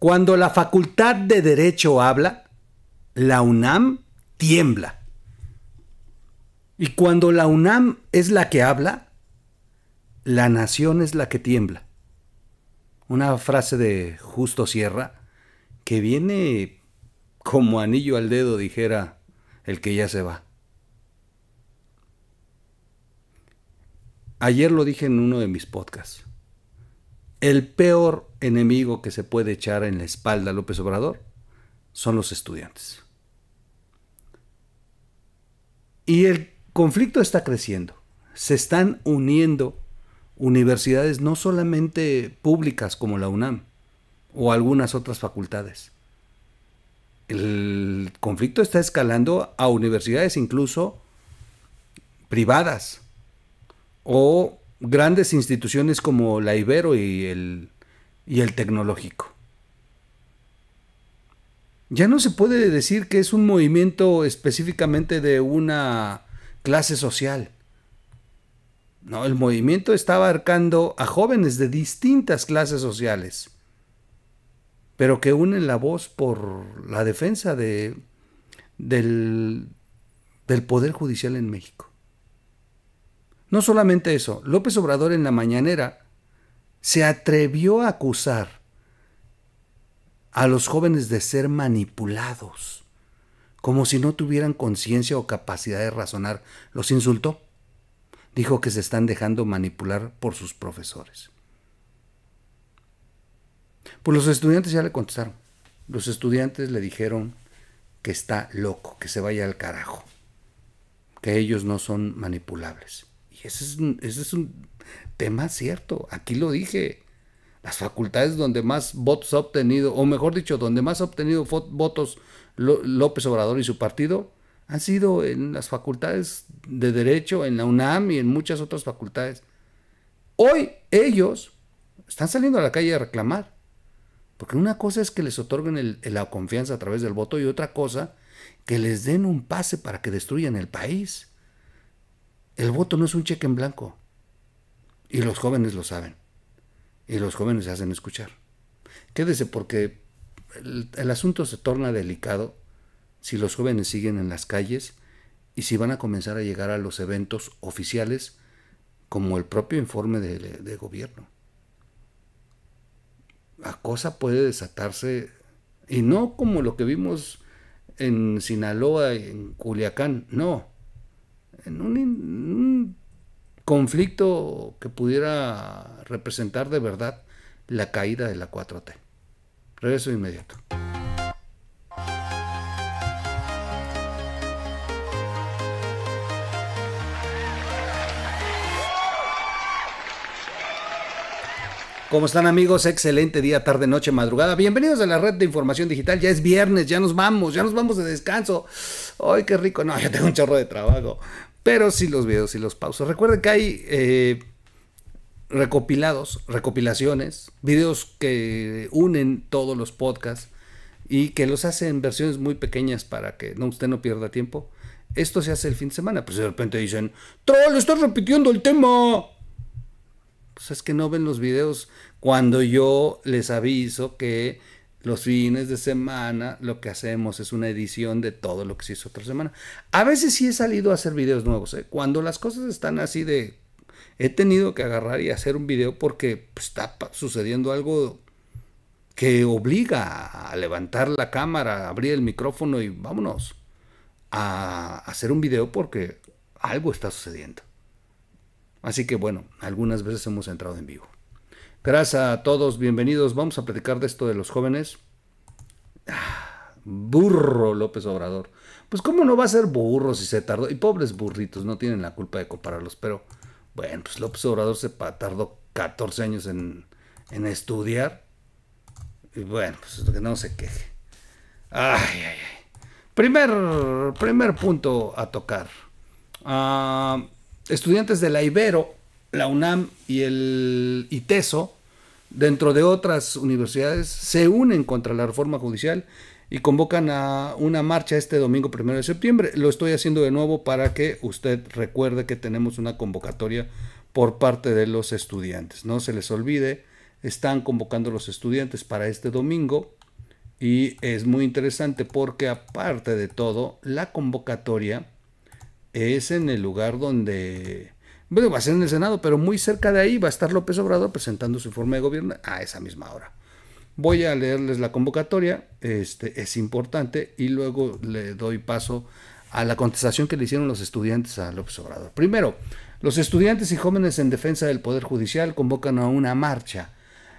Cuando la Facultad de Derecho habla, la UNAM tiembla. Y cuando la UNAM es la que habla, la nación es la que tiembla. Una frase de Justo Sierra que viene como anillo al dedo, dijera el que ya se va. Ayer lo dije en uno de mis podcasts. El peor enemigo que se puede echar en la espalda a López Obrador son los estudiantes. Y el conflicto está creciendo. Se están uniendo universidades no solamente públicas como la UNAM o algunas otras facultades. El conflicto está escalando a universidades incluso privadas o grandes instituciones como la Ibero y el, y el Tecnológico. Ya no se puede decir que es un movimiento específicamente de una clase social. No, el movimiento está abarcando a jóvenes de distintas clases sociales, pero que unen la voz por la defensa de, del, del Poder Judicial en México. No solamente eso, López Obrador en la mañanera se atrevió a acusar a los jóvenes de ser manipulados, como si no tuvieran conciencia o capacidad de razonar. Los insultó. Dijo que se están dejando manipular por sus profesores. Pues los estudiantes ya le contestaron. Los estudiantes le dijeron que está loco, que se vaya al carajo, que ellos no son manipulables ese es, un, es un tema cierto. Aquí lo dije. Las facultades donde más votos ha obtenido, o mejor dicho, donde más ha obtenido votos López Obrador y su partido, han sido en las facultades de Derecho, en la UNAM y en muchas otras facultades. Hoy ellos están saliendo a la calle a reclamar. Porque una cosa es que les otorguen la confianza a través del voto y otra cosa que les den un pase para que destruyan el país. El voto no es un cheque en blanco. Y los jóvenes lo saben. Y los jóvenes se hacen escuchar. Quédese porque el, asunto se torna delicado si los jóvenes siguen en las calles y si van a comenzar a llegar a los eventos oficiales como el propio informe de, gobierno. La cosa puede desatarse, y no como lo que vimos en Sinaloa, en Culiacán, no, en un, conflicto que pudiera representar de verdad la caída de la 4T. Regreso inmediato. ¿Cómo están amigos? Excelente día, tarde, noche, madrugada. Bienvenidos a la red de información digital. Ya es viernes, ya nos vamos, ya nos vamos de descanso. Ay, qué rico. No, ya tengo un chorro de trabajo. Pero sí los videos y los pausas Recuerden que hay eh, recopilados, recopilaciones, videos que unen todos los podcasts y que los hacen en versiones muy pequeñas para que no, usted no pierda tiempo. Esto se hace el fin de semana. Pues de repente dicen, troll, estás repitiendo el tema. Pues es que no ven los videos cuando yo les aviso que los fines de semana lo que hacemos es una edición de todo lo que se hizo otra semana. A veces sí he salido a hacer videos nuevos. ¿eh? Cuando las cosas están así de... He tenido que agarrar y hacer un video porque pues, está sucediendo algo que obliga a levantar la cámara, abrir el micrófono y vámonos a hacer un video porque algo está sucediendo. Así que bueno, algunas veces hemos entrado en vivo. Gracias a todos, bienvenidos. Vamos a platicar de esto de los jóvenes. burro López Obrador. Pues cómo no va a ser burro si se tardó. Y pobres burritos, no tienen la culpa de compararlos. Pero bueno, pues López Obrador se tardó 14 años en, en estudiar. Y bueno, pues que no se queje. Ay, ay, ay. Primer, primer punto a tocar. Ah, estudiantes de la Ibero la UNAM y el ITESO, dentro de otras universidades, se unen contra la reforma judicial y convocan a una marcha este domingo primero de septiembre. Lo estoy haciendo de nuevo para que usted recuerde que tenemos una convocatoria por parte de los estudiantes. No se les olvide, están convocando los estudiantes para este domingo y es muy interesante porque aparte de todo, la convocatoria es en el lugar donde bueno, va a ser en el Senado, pero muy cerca de ahí va a estar López Obrador presentando su informe de gobierno a esa misma hora. Voy a leerles la convocatoria, este, es importante, y luego le doy paso a la contestación que le hicieron los estudiantes a López Obrador. Primero, los estudiantes y jóvenes en defensa del Poder Judicial convocan a una marcha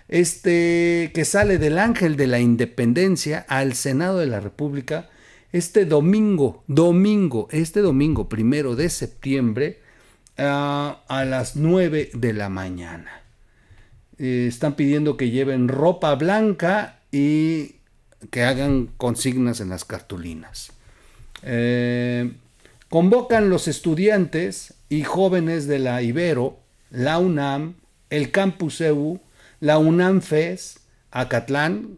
este que sale del Ángel de la Independencia al Senado de la República este domingo, domingo, este domingo primero de septiembre a las 9 de la mañana. Eh, están pidiendo que lleven ropa blanca y que hagan consignas en las cartulinas. Eh, convocan los estudiantes y jóvenes de la Ibero, la UNAM, el Campus EU, la UNAM FES, Acatlán,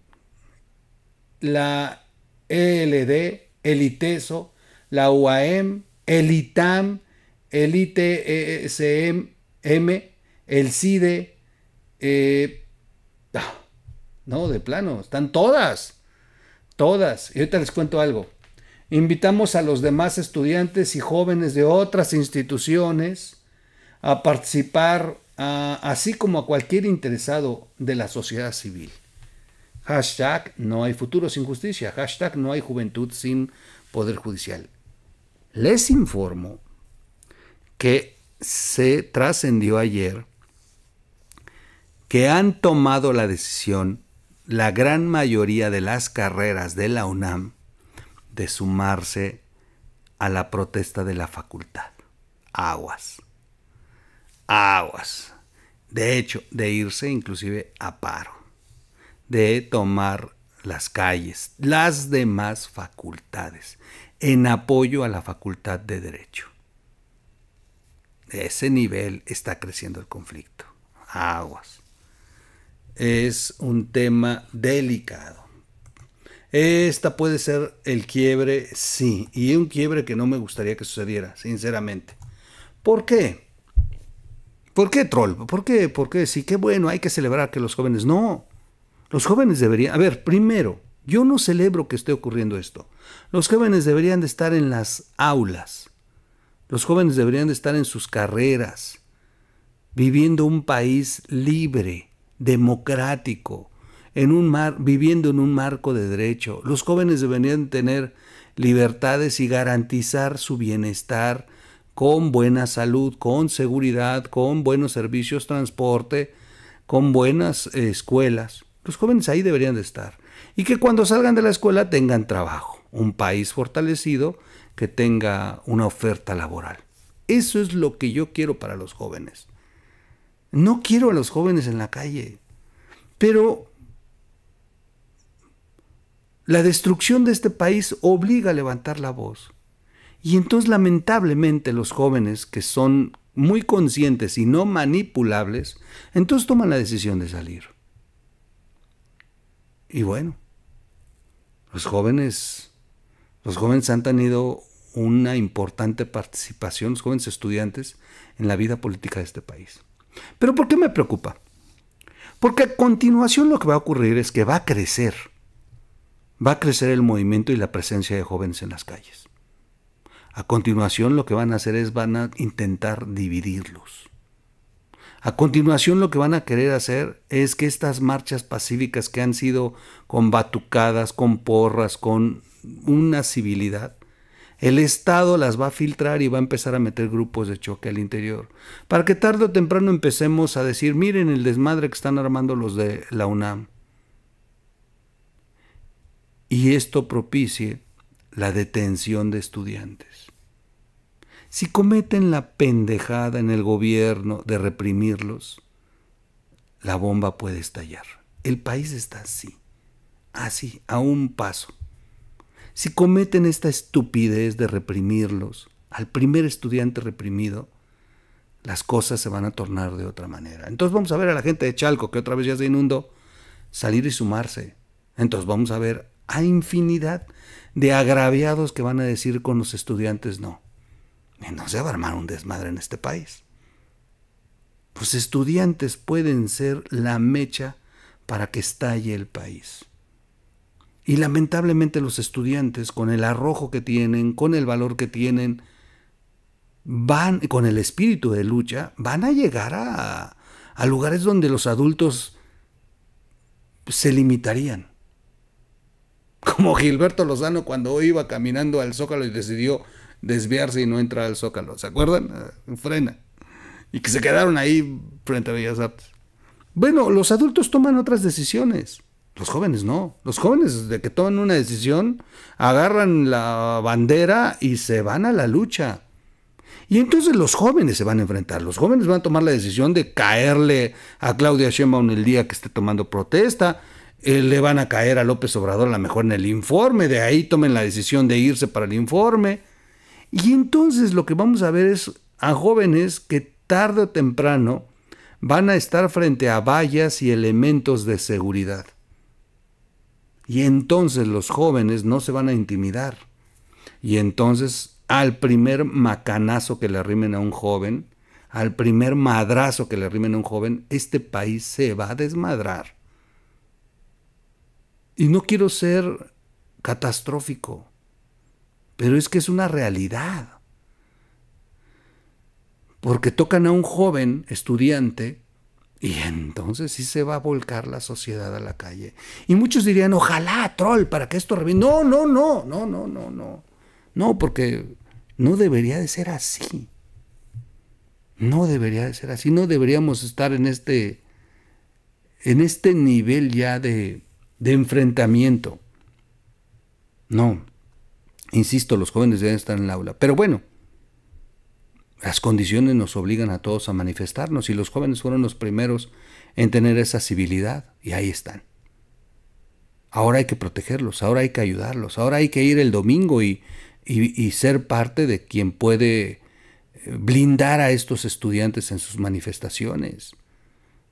la ELD, el ITESO, la UAM, el ITAM, el ITSM, e, e, el CIDE, eh, ah, no, de plano, están todas, todas. Y ahorita les cuento algo. Invitamos a los demás estudiantes y jóvenes de otras instituciones a participar, así como a cualquier interesado de la sociedad civil. Hashtag no hay futuro sin justicia. Hashtag no hay juventud sin poder judicial. Les informo que se trascendió ayer, que han tomado la decisión la gran mayoría de las carreras de la UNAM de sumarse a la protesta de la facultad. Aguas. Aguas. De hecho, de irse inclusive a paro. De tomar las calles, las demás facultades, en apoyo a la facultad de derecho ese nivel está creciendo el conflicto. Aguas. Es un tema delicado. Esta puede ser el quiebre, sí, y un quiebre que no me gustaría que sucediera, sinceramente. ¿Por qué? ¿Por qué troll? ¿Por qué? ¿Por qué? Sí, qué bueno, hay que celebrar que los jóvenes no. Los jóvenes deberían, a ver, primero, yo no celebro que esté ocurriendo esto. Los jóvenes deberían de estar en las aulas los jóvenes deberían de estar en sus carreras, viviendo un país libre, democrático, en un mar, viviendo en un marco de derecho. Los jóvenes deberían tener libertades y garantizar su bienestar con buena salud, con seguridad, con buenos servicios, transporte, con buenas escuelas. Los jóvenes ahí deberían de estar. Y que cuando salgan de la escuela tengan trabajo. Un país fortalecido que tenga una oferta laboral. Eso es lo que yo quiero para los jóvenes. No quiero a los jóvenes en la calle, pero la destrucción de este país obliga a levantar la voz. Y entonces lamentablemente los jóvenes que son muy conscientes y no manipulables, entonces toman la decisión de salir. Y bueno, los jóvenes los jóvenes han tenido una importante participación, los jóvenes estudiantes, en la vida política de este país. Pero ¿por qué me preocupa? Porque a continuación lo que va a ocurrir es que va a crecer. Va a crecer el movimiento y la presencia de jóvenes en las calles. A continuación lo que van a hacer es van a intentar dividirlos. A continuación lo que van a querer hacer es que estas marchas pacíficas que han sido con batucadas, con porras, con una civilidad, el Estado las va a filtrar y va a empezar a meter grupos de choque al interior. Para que tarde o temprano empecemos a decir, miren el desmadre que están armando los de la UNAM. Y esto propicie la detención de estudiantes si cometen la pendejada en el gobierno de reprimirlos, la bomba puede estallar. El país está así, así, a un paso. Si cometen esta estupidez de reprimirlos, al primer estudiante reprimido, las cosas se van a tornar de otra manera. Entonces vamos a ver a la gente de Chalco, que otra vez ya se inundó, salir y sumarse. Entonces vamos a ver a infinidad de agraviados que van a decir con los estudiantes no eh, no se va a armar un desmadre en este país. Los pues estudiantes pueden ser la mecha para que estalle el país. Y lamentablemente los estudiantes, con el arrojo que tienen, con el valor que tienen, van, con el espíritu de lucha, van a llegar a, a lugares donde los adultos se limitarían. Como Gilberto Lozano cuando iba caminando al Zócalo y decidió desviarse y no entrar al zócalo. ¿Se acuerdan? Ah, Frena. Y que se quedaron ahí frente a Bellas Artes. Bueno, los adultos toman otras decisiones. Los jóvenes no. Los jóvenes de que toman una decisión, agarran la bandera y se van a la lucha. Y entonces los jóvenes se van a enfrentar, los jóvenes van a tomar la decisión de caerle a Claudia Sheinbaum el día que esté tomando protesta, eh, le van a caer a López Obrador a lo mejor en el informe, de ahí tomen la decisión de irse para el informe. Y entonces lo que vamos a ver es a jóvenes que tarde o temprano van a estar frente a vallas y elementos de seguridad. Y entonces los jóvenes no se van a intimidar. Y entonces al primer macanazo que le rimen a un joven, al primer madrazo que le rimen a un joven, este país se va a desmadrar. Y no quiero ser catastrófico. Pero es que es una realidad. Porque tocan a un joven estudiante y entonces sí se va a volcar la sociedad a la calle. Y muchos dirían, ojalá, troll, para que esto reviente. No, no, no, no, no, no, no. No, porque no debería de ser así. No debería de ser así. No deberíamos estar en este, en este nivel ya de, de enfrentamiento. No. Insisto, los jóvenes deben estar en el aula. Pero bueno, las condiciones nos obligan a todos a manifestarnos y los jóvenes fueron los primeros en tener esa civilidad y ahí están. Ahora hay que protegerlos, ahora hay que ayudarlos, ahora hay que ir el domingo y, y, ser parte de quien puede eh, blindar a estos estudiantes en sus manifestaciones.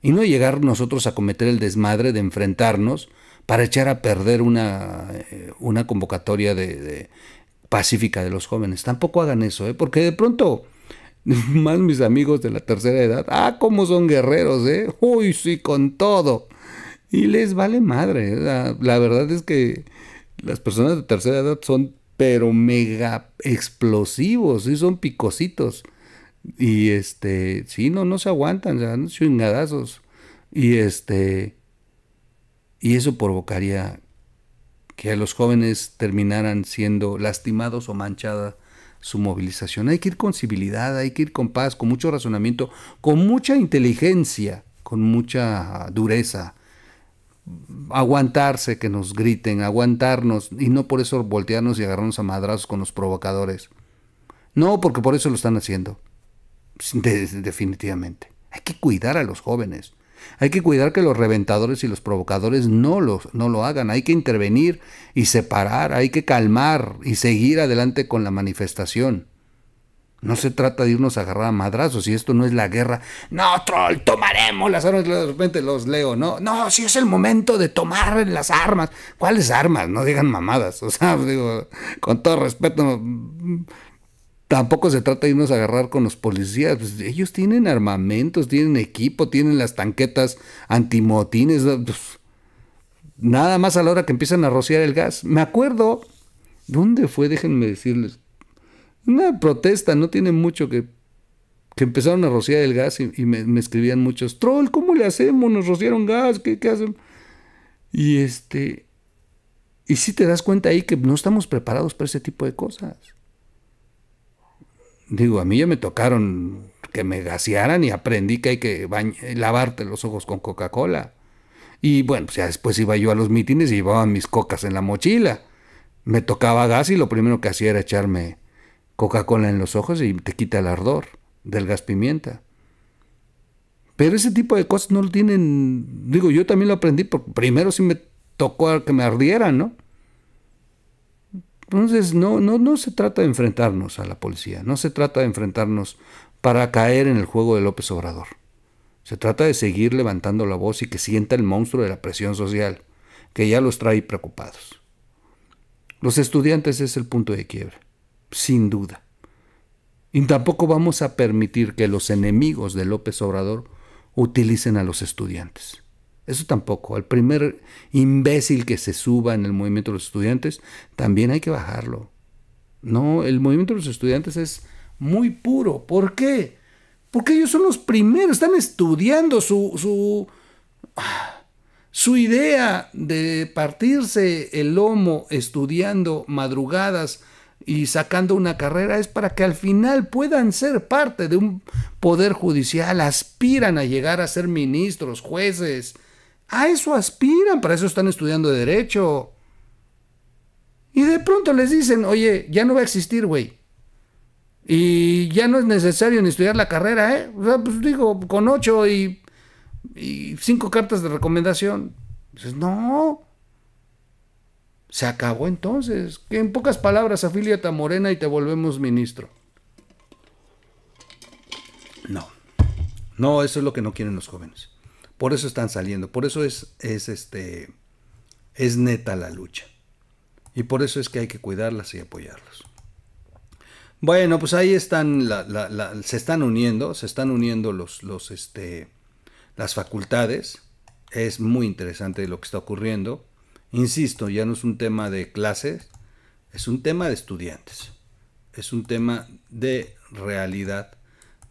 Y no llegar nosotros a cometer el desmadre de enfrentarnos para echar a perder una, eh, convocatoria de, pacífica de los jóvenes. Tampoco hagan eso, ¿eh? porque de pronto más mis amigos de la tercera edad, ah, cómo son guerreros, ¿eh? Uy, sí, con todo. Y les vale madre. ¿eh? La, verdad es que las personas de tercera edad son pero mega explosivos, y son picositos. Y este, sí, no, no se aguantan, ya, son chingadazos. Y este, y eso provocaría que a los jóvenes terminaran siendo lastimados o manchada su movilización. Hay que ir con civilidad, hay que ir con paz, con mucho razonamiento, con mucha inteligencia, con mucha dureza. Aguantarse que nos griten, aguantarnos y no por eso voltearnos y agarrarnos a madrazos con los provocadores. No, porque por eso lo están haciendo. definitivamente. Hay que cuidar a los jóvenes. Hay que cuidar que los reventadores y los provocadores no, los, no lo hagan. Hay que intervenir y separar, hay que calmar y seguir adelante con la manifestación. No se trata de irnos a agarrar a madrazos, si esto no es la guerra. No, troll, tomaremos las armas. De repente los leo, no, no, si es el momento de tomar las armas. ¿Cuáles armas? No digan mamadas. O sea, digo, con todo respeto, Tampoco se trata de irnos a agarrar con los policías. Pues, ellos tienen armamentos, tienen equipo, tienen las tanquetas antimotines. Pues, nada más a la hora que empiezan a rociar el gas. Me acuerdo, ¿dónde fue? Déjenme decirles. Una protesta, no tiene mucho que, que empezaron a rociar el gas y, me, escribían muchos, troll, ¿cómo le hacemos? Nos rociaron gas, ¿qué, qué hacen? Y este, y si te das cuenta ahí que no estamos preparados para ese tipo de cosas digo, a mí ya me tocaron que me gasearan y aprendí que hay que lavarte los ojos con Coca-Cola. Y bueno, pues ya después iba yo a los mítines y llevaba mis cocas en la mochila. Me tocaba gas y lo primero que hacía era echarme Coca-Cola en los ojos y te quita el ardor del gas pimienta. Pero ese tipo de cosas no lo tienen, digo, yo también lo aprendí, porque primero sí me tocó que me ardieran, ¿no? Entonces, no, no, no se trata de enfrentarnos a la policía, no se trata de enfrentarnos para caer en el juego de López Obrador. Se trata de seguir levantando la voz y que sienta el monstruo de la presión social, que ya los trae preocupados. Los estudiantes es el punto de quiebra, sin duda. Y tampoco vamos a permitir que los enemigos de López Obrador utilicen a los estudiantes. Eso tampoco. Al primer imbécil que se suba en el movimiento de los estudiantes, también hay que bajarlo. No, el movimiento de los estudiantes es muy puro. ¿Por qué? Porque ellos son los primeros, están estudiando su, su, su idea de partirse el lomo, estudiando madrugadas y sacando una carrera, es para que al final puedan ser parte de un poder judicial, aspiran a llegar a ser ministros, jueces, a eso aspiran, para eso están estudiando derecho. Y de pronto les dicen, oye, ya no va a existir, güey. Y ya no es necesario ni estudiar la carrera, ¿eh? O sea, pues digo, con ocho y, cinco cartas de recomendación. Dices, no. Se acabó entonces. Que en pocas palabras, afíliate a Morena y te volvemos ministro. No. No, eso es lo que no quieren los jóvenes. Por eso están saliendo, por eso es, es, este, es neta la lucha. Y por eso es que hay que cuidarlas y apoyarlos. Bueno, pues ahí están, se están uniendo, se están uniendo los, los, este, las facultades. Es muy interesante lo que está ocurriendo. Insisto, ya no es un tema de clases, es un tema de estudiantes. Es un tema de realidad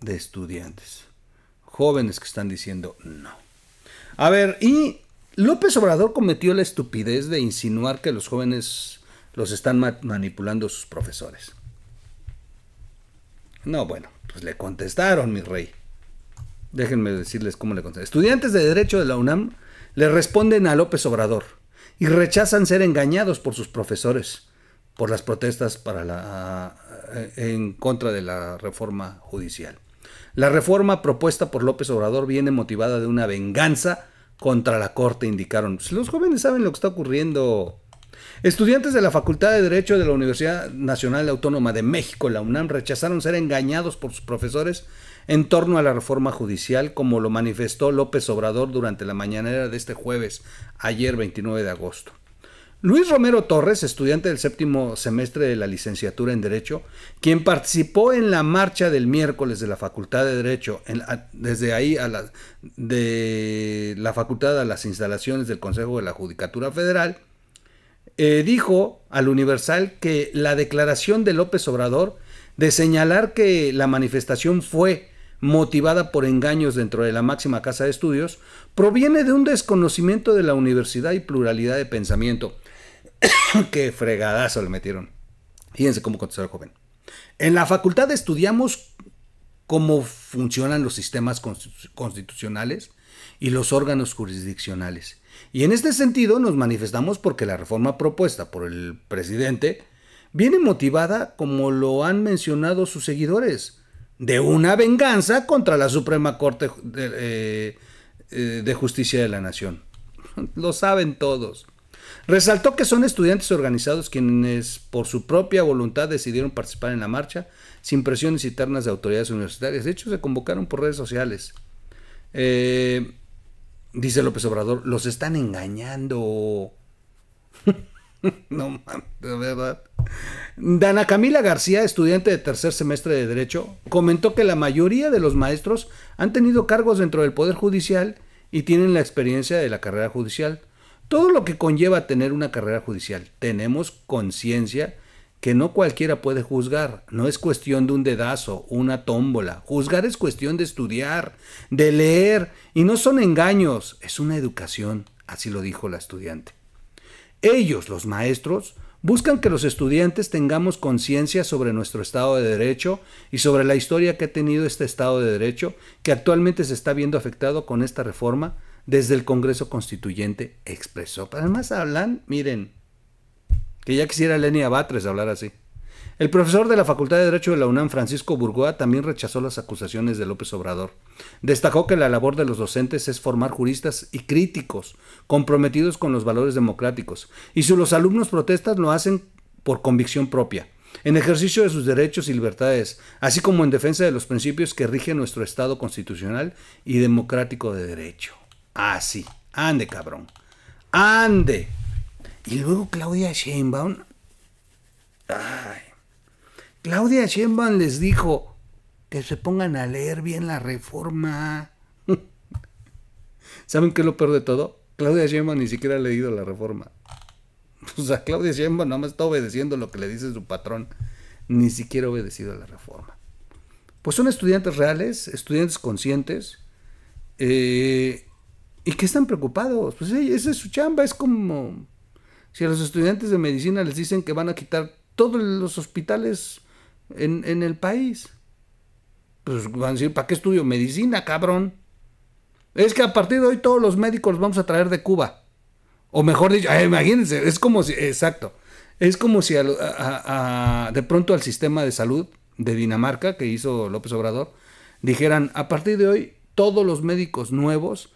de estudiantes. Jóvenes que están diciendo no. A ver, y López Obrador cometió la estupidez de insinuar que los jóvenes los están manipulando sus profesores. No, bueno, pues le contestaron, mi rey. Déjenme decirles cómo le contestaron. Estudiantes de Derecho de la UNAM le responden a López Obrador y rechazan ser engañados por sus profesores por las protestas para la, en contra de la reforma judicial. La reforma propuesta por López Obrador viene motivada de una venganza contra la Corte, indicaron. Pues, los jóvenes saben lo que está ocurriendo. Estudiantes de la Facultad de Derecho de la Universidad Nacional Autónoma de México, la UNAM, rechazaron ser engañados por sus profesores en torno a la reforma judicial, como lo manifestó López Obrador durante la mañanera de este jueves, ayer 29 de agosto. Luis Romero Torres, estudiante del séptimo semestre de la licenciatura en Derecho, quien participó en la marcha del miércoles de la Facultad de Derecho, desde ahí a de la facultad a las instalaciones del Consejo de la Judicatura Federal, eh, dijo al Universal que la declaración de López Obrador de señalar que la manifestación fue motivada por engaños dentro de la máxima casa de estudios, proviene de un desconocimiento de la universidad y pluralidad de pensamiento Qué fregadazo le metieron. Fíjense cómo contestó el joven. En la facultad estudiamos cómo funcionan los sistemas constitucionales y los órganos jurisdiccionales. Y en este sentido nos manifestamos porque la reforma propuesta por el presidente viene motivada, como lo han mencionado sus seguidores, de una venganza contra la Suprema Corte de, eh, eh, de Justicia de la Nación. Lo saben todos. Resaltó que son estudiantes organizados quienes por su propia voluntad decidieron participar en la marcha sin presiones internas de autoridades universitarias. De hecho, se convocaron por redes sociales. Eh, dice López Obrador, los están engañando. no mames, de verdad. Dana Camila García, estudiante de tercer semestre de Derecho, comentó que la mayoría de los maestros han tenido cargos dentro del Poder Judicial y tienen la experiencia de la carrera judicial todo lo que conlleva tener una carrera judicial. Tenemos conciencia que no cualquiera puede juzgar, no es cuestión de un dedazo, una tómbola. Juzgar es cuestión de estudiar, de leer, y no son engaños, es una educación, así lo dijo la estudiante. Ellos, los maestros, buscan que los estudiantes tengamos conciencia sobre nuestro Estado de Derecho y sobre la historia que ha tenido este Estado de Derecho, que actualmente se está viendo afectado con esta reforma desde el Congreso Constituyente expresó. Además hablan, miren, que ya quisiera Lenia Abatres hablar así. El profesor de la Facultad de Derecho de la UNAM, Francisco Burgoa, también rechazó las acusaciones de López Obrador. Destacó que la labor de los docentes es formar juristas y críticos, comprometidos con los valores democráticos, y si los alumnos protestan lo hacen por convicción propia, en ejercicio de sus derechos y libertades, así como en defensa de los principios que rigen nuestro Estado constitucional y democrático de derecho. Así. Ande, cabrón. Ande. Y luego Claudia Sheinbaum. Claudia Sheinbaum les dijo que se pongan a leer bien la reforma. ¿Saben qué es lo peor de todo? Claudia Sheinbaum ni siquiera ha leído la reforma. O sea, Claudia Sheinbaum no más está obedeciendo lo que le dice su patrón. Ni siquiera ha obedecido a la reforma. Pues son estudiantes reales, estudiantes conscientes, eh, ¿Y qué están preocupados? Pues esa es su chamba, es como si a los estudiantes de medicina les dicen que van a quitar todos los hospitales en, el país. Pues van a decir, ¿para qué estudio medicina, cabrón? Es que a partir de hoy todos los médicos los vamos a traer de Cuba. O mejor dicho, imagínense, es como si, exacto, es como si de pronto al sistema de salud de Dinamarca que hizo López Obrador dijeran, a partir de hoy todos los médicos nuevos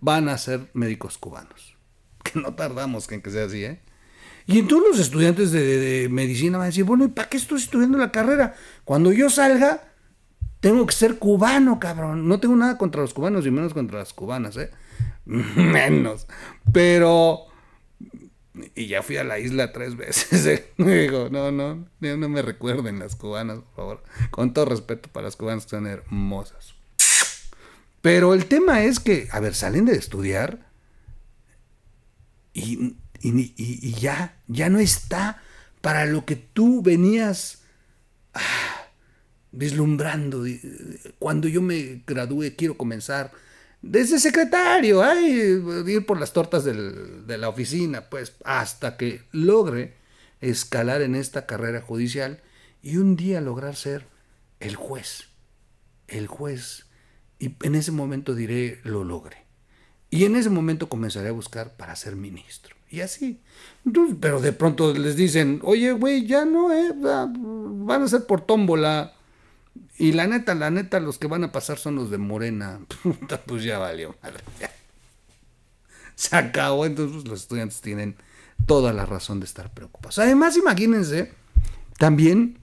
van a ser médicos cubanos. Que no tardamos en que sea así, ¿eh? Y entonces los estudiantes de, medicina van a decir, bueno, ¿y para qué estoy estudiando la carrera? Cuando yo salga, tengo que ser cubano, cabrón. No tengo nada contra los cubanos y menos contra las cubanas, ¿eh? menos. Pero... Y ya fui a la isla tres veces. ¿eh? Digo, no, no, no me recuerden las cubanas, por favor. Con todo respeto para las cubanas que son hermosas. Pero el tema es que, a ver, salen de estudiar y, ya, ya no está para lo que tú venías ah, vislumbrando. Cuando yo me gradúe, quiero comenzar desde secretario, ay, ir por las tortas de la oficina, pues, hasta que logre escalar en esta carrera judicial y un día lograr ser el juez, el juez y en ese momento diré, lo logré. Y en ese momento comenzaré a buscar para ser ministro. Y así. Pero de pronto les dicen, oye, güey, ya no, eh, van a ser por tómbola. Y la neta, la neta, los que van a pasar son los de Morena. pues ya valió, Se acabó. Entonces pues, los estudiantes tienen toda la razón de estar preocupados. Además, imagínense también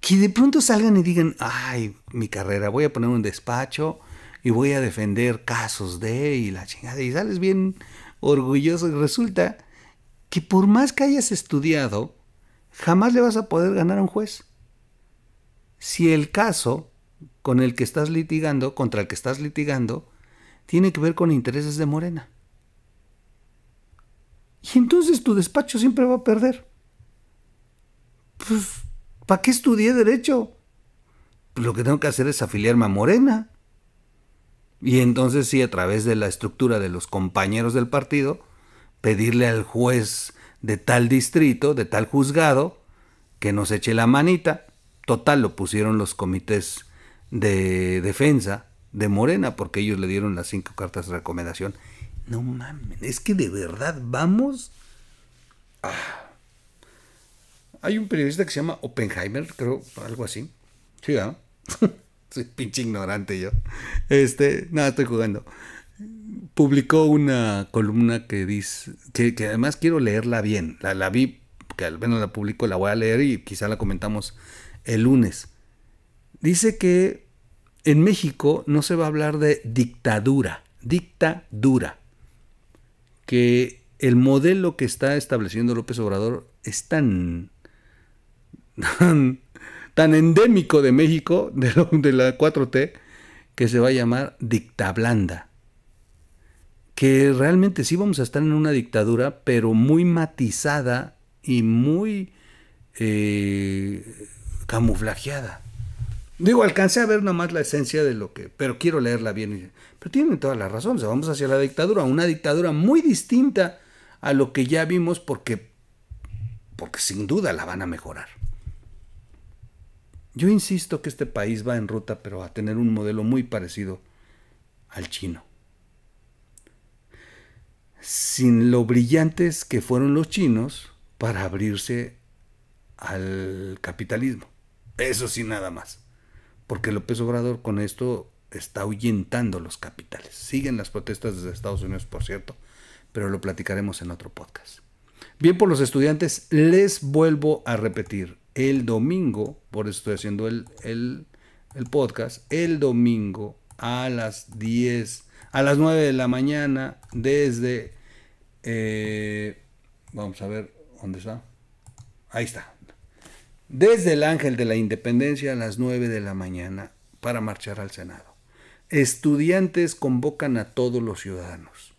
que de pronto salgan y digan, ay, mi carrera, voy a poner un despacho y voy a defender casos de y la chingada, y sales bien orgulloso. Y resulta que por más que hayas estudiado, jamás le vas a poder ganar a un juez. Si el caso con el que estás litigando, contra el que estás litigando, tiene que ver con intereses de Morena. Y entonces tu despacho siempre va a perder. Pues ¿Para qué estudié derecho? Pues lo que tengo que hacer es afiliarme a Morena. Y entonces sí, a través de la estructura de los compañeros del partido, pedirle al juez de tal distrito, de tal juzgado, que nos eche la manita. Total, lo pusieron los comités de defensa de Morena, porque ellos le dieron las cinco cartas de recomendación. No mames, es que de verdad vamos... Ah. Hay un periodista que se llama Oppenheimer, creo, algo así. Sí, ¿no? Soy pinche ignorante yo. Este, nada, estoy jugando. Publicó una columna que dice, que, además quiero leerla bien. La, la vi, que al menos la publico, la voy a leer y quizá la comentamos el lunes. Dice que en México no se va a hablar de dictadura, dictadura. Que el modelo que está estableciendo López Obrador es tan tan, endémico de México, de, la 4T, que se va a llamar dictablanda. Que realmente sí vamos a estar en una dictadura, pero muy matizada y muy eh, camuflajeada. Digo, alcancé a ver nomás la esencia de lo que, pero quiero leerla bien. Pero tienen toda la razón, vamos hacia la dictadura, una dictadura muy distinta a lo que ya vimos porque, porque sin duda la van a mejorar. Yo insisto que este país va en ruta, pero a tener un modelo muy parecido al chino. Sin lo brillantes que fueron los chinos para abrirse al capitalismo. Eso sí, nada más. Porque López Obrador con esto está ahuyentando los capitales. Siguen las protestas desde Estados Unidos, por cierto, pero lo platicaremos en otro podcast. Bien, por los estudiantes, les vuelvo a repetir, el domingo, por eso estoy haciendo el, podcast, el domingo a las 10, a las 9 de la mañana desde... Eh, vamos a ver dónde está. Ahí está. Desde el Ángel de la Independencia a las 9 de la mañana para marchar al Senado. Estudiantes convocan a todos los ciudadanos.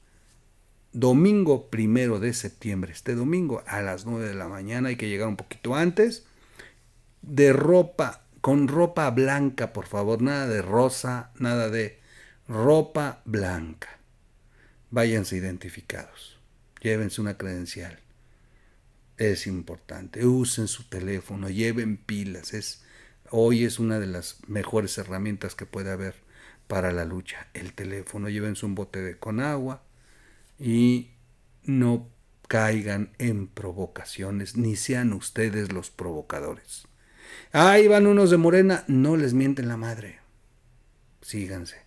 Domingo primero de septiembre, este domingo a las 9 de la mañana, hay que llegar un poquito antes de ropa, con ropa blanca, por favor, nada de rosa, nada de ropa blanca. Váyanse identificados, llévense una credencial. Es importante, usen su teléfono, lleven pilas, es hoy es una de las mejores herramientas que puede haber para la lucha, el teléfono, llévense un bote de, con agua y no caigan en provocaciones ni sean ustedes los provocadores ahí van unos de Morena, no les mienten la madre. Síganse,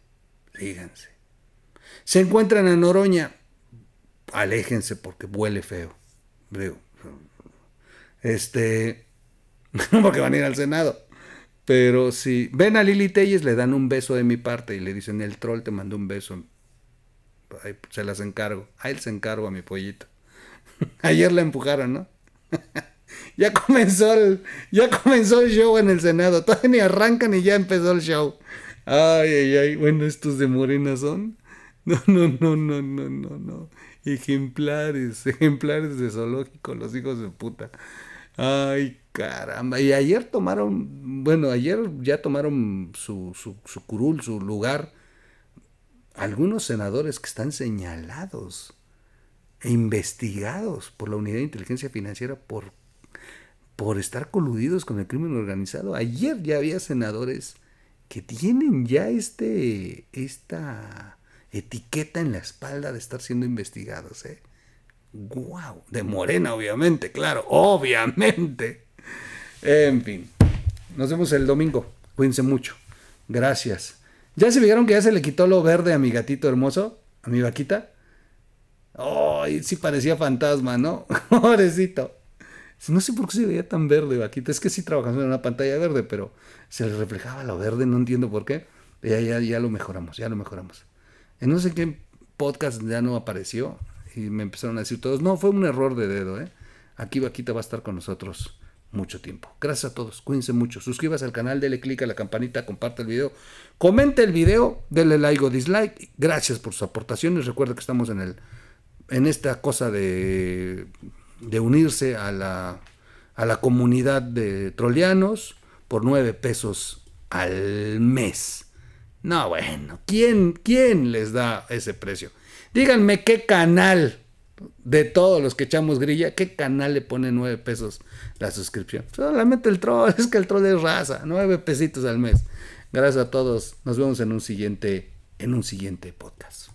síganse. Se encuentran a Noroña, aléjense porque huele feo. Veo. este, porque van a ir al Senado. Pero si ven a Lili Telles, le dan un beso de mi parte y le dicen, el troll te mandó un beso. Ahí se las encargo. A él se encargo a mi pollito. Ayer la empujaron, ¿no? Ya comenzó el, ya comenzó el show en el Senado. Todavía ni arrancan y ya empezó el show. Ay, ay, ay. Bueno, estos de Morena son. No, no, no, no, no, no, no. Ejemplares, ejemplares de zoológico, los hijos de puta. Ay, caramba. Y ayer tomaron, bueno, ayer ya tomaron su, su, su curul, su lugar. Algunos senadores que están señalados e investigados por la Unidad de Inteligencia Financiera por por estar coludidos con el crimen organizado. Ayer ya había senadores que tienen ya este, esta etiqueta en la espalda de estar siendo investigados. ¿eh? ¡Wow! De Morena, obviamente, claro, obviamente. En fin, nos vemos el domingo. Cuídense mucho. Gracias. ¿Ya se vieron que ya se le quitó lo verde a mi gatito hermoso? ¿A mi vaquita? ¡Ay! sí parecía fantasma, ¿no? Pobrecito. No sé por qué se veía tan verde, vaquita. Es que sí trabajamos en una pantalla verde, pero se reflejaba lo verde, no entiendo por qué. Ya, ya, ya lo mejoramos, ya lo mejoramos. En no sé qué podcast ya no apareció y me empezaron a decir todos, no, fue un error de dedo, ¿eh? Aquí Vaquita va a estar con nosotros mucho tiempo. Gracias a todos, cuídense mucho. Suscríbase al canal, dele click a la campanita, comparte el video, comente el video, dele like o dislike. Gracias por sus aportaciones. Recuerda que estamos en el en esta cosa de de unirse a la, a la comunidad de troleanos por 9 pesos al mes. No, bueno, ¿quién, ¿quién les da ese precio? Díganme qué canal de todos los que echamos grilla, ¿qué canal le pone 9 pesos la suscripción? Solamente el troll, es que el troll es raza, 9 pesitos al mes. Gracias a todos, nos vemos en un siguiente, en un siguiente podcast.